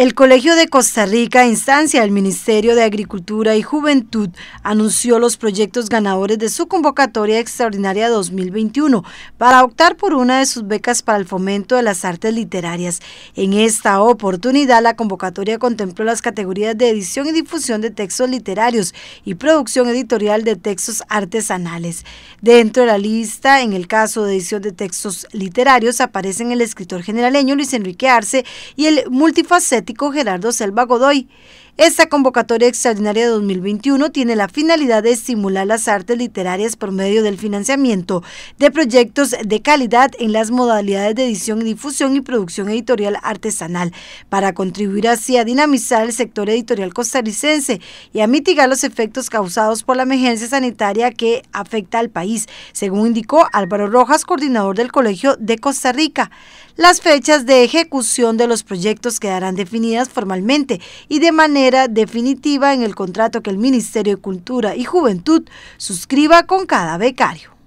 El Colegio de Costa Rica, instancia del Ministerio de Agricultura y Juventud, anunció los proyectos ganadores de su convocatoria extraordinaria 2021 para optar por una de sus becas para el fomento de las artes literarias. En esta oportunidad, la convocatoria contempló las categorías de edición y difusión de textos literarios y producción editorial de textos artesanales. Dentro de la lista, en el caso de edición de textos literarios, aparecen el escritor generaleño Luis Enrique Arce y el multifacético Gerardo Selva Godoy. Esta convocatoria extraordinaria de 2021 tiene la finalidad de estimular las artes literarias por medio del financiamiento de proyectos de calidad en las modalidades de edición, difusión y producción editorial artesanal, para contribuir así a dinamizar el sector editorial costarricense y a mitigar los efectos causados por la emergencia sanitaria que afecta al país, según indicó Álvaro Rojas, coordinador del Colegio de Costa Rica. Las fechas de ejecución de los proyectos quedarán definidas formalmente y de manera definitiva en el contrato que el Ministerio de Cultura y Juventud suscriba con cada becario.